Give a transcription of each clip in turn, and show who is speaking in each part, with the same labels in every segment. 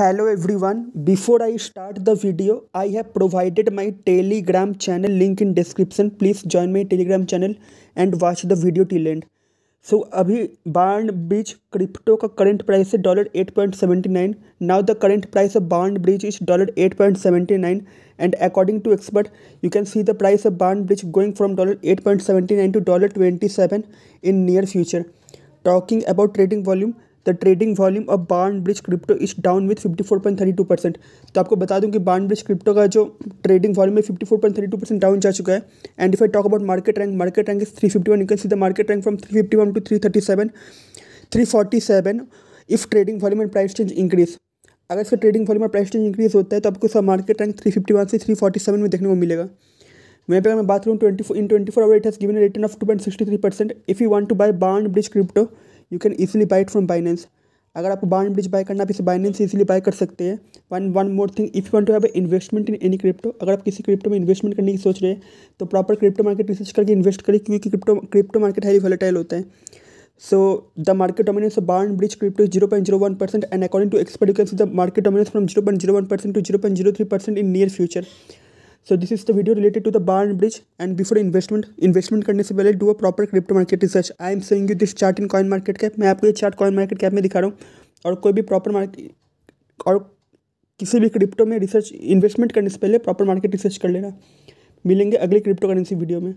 Speaker 1: hello everyone before I start the video I have provided my Telegram channel link in description please join my Telegram channel and watch the video till end so अभी BarnBridge crypto का current price है dollar at point seventy nine now the current price of BarnBridge is dollar at point seventy nine and according to expert you can see the price of BarnBridge going from dollar at point seventy nine to dollar twenty seven in near future talking about trading volume the trading volume of BarnBridge crypto is down with two percent तो आपको बता दूं कि बार्न BarnBridge crypto का जो trading volume है fifty four point two percent down जा चुका है and if I talk about market rank market rank is three fifty can see the market rank from three fifty one to three three thirty seven forty seven if trading volume and price change increase अगर इसका trading volume और price change increase होता है तो आपको इसका market rank three fifty one से three forty seven में देखने को मिलेगा वहीं पर अगर मैं बात करूँ twenty four in twenty four hour it has given return of two point sixty three percent if you want to buy BarnBridge crypto you can easily buy it from Binance अगर आपको बाउंड ब्रिज बाय करना आप इसे Binance से easily bye कर सकते हैं one one more thing if you want to have investment in any crypto अगर आप किसी क्रिप्टो में इन्वेस्टमेंट करने की सोच रहे हैं तो प्रॉपर क्रिप्टो मार्केट रिसर्च करके इन्वेस्ट करें क्योंकि crypto crypto market high volatile होता है so the market dominance of BarnBridge crypto zero point zero one percent and according to expert you can see the market dominance from zero point zero one percent to zero point zero three percent in near future so this is the video related to the and bridge and before investment investment करने से पहले do a proper crypto market research I am saying you this chart in CoinMarketCap मैं आपको ये chart coin market cap में दिखा रहा हूँ और कोई भी प्रॉपर मार्केट और किसी भी क्रिप्टो में रिसर्च इन्वेस्टमेंट करने से पहले प्रॉपर मार्केट रिसर्च कर लेना मिलेंगे अगले क्रिप्टो करेंसी वीडियो में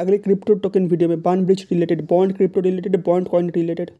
Speaker 1: अगले क्रिप्टो टोकन वीडियो में BarnBridge related bond crypto related bond coin related